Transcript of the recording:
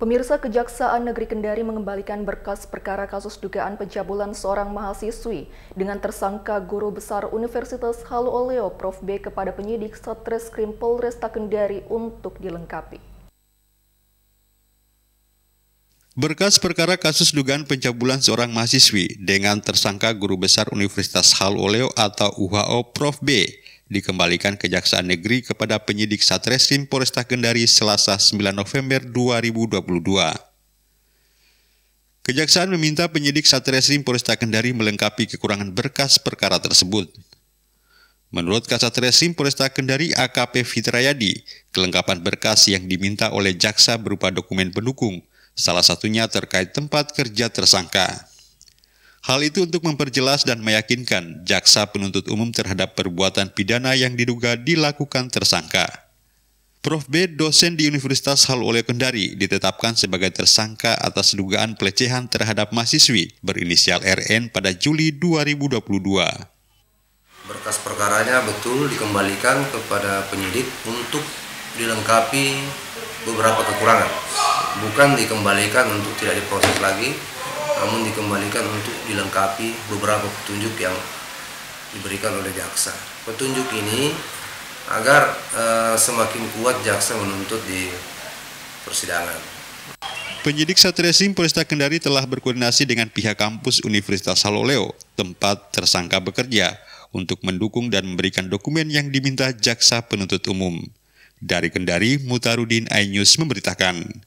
Pemirsa Kejaksaan Negeri Kendari mengembalikan berkas perkara kasus dugaan pencabulan seorang mahasiswi dengan tersangka guru besar Universitas Halu Oleo Prof. B kepada penyidik Satreskrim Polresta Kendari untuk dilengkapi. Berkas perkara kasus dugaan pencabulan seorang mahasiswi dengan tersangka guru besar Universitas Halu Oleo atau UHO Prof. B dikembalikan Kejaksaan Negeri kepada penyidik Satreskrim Polresta Kendari Selasa 9 November 2022. Kejaksaan meminta penyidik Satreskrim Polresta Kendari melengkapi kekurangan berkas perkara tersebut. Menurut Kasat Reskrim Polresta Kendari AKP Fitrayadi, kelengkapan berkas yang diminta oleh jaksa berupa dokumen pendukung, salah satunya terkait tempat kerja tersangka. Hal itu untuk memperjelas dan meyakinkan jaksa penuntut umum terhadap perbuatan pidana yang diduga dilakukan tersangka. Prof. B, dosen di Universitas Hal Oleh Kendari, ditetapkan sebagai tersangka atas dugaan pelecehan terhadap mahasiswi berinisial RN pada Juli 2022. Berkas perkaranya betul dikembalikan kepada penyidik untuk dilengkapi beberapa kekurangan. Bukan dikembalikan untuk tidak diproses lagi, namun dikembalikan untuk dilengkapi beberapa petunjuk yang diberikan oleh jaksa. Petunjuk ini agar e, semakin kuat jaksa menuntut di persidangan. Penyidik Satreskrim Polresta Kendari telah berkoordinasi dengan pihak kampus Universitas Haloleo, tempat tersangka bekerja, untuk mendukung dan memberikan dokumen yang diminta jaksa penuntut umum. Dari Kendari, Mutarudin Ainyus memberitakan.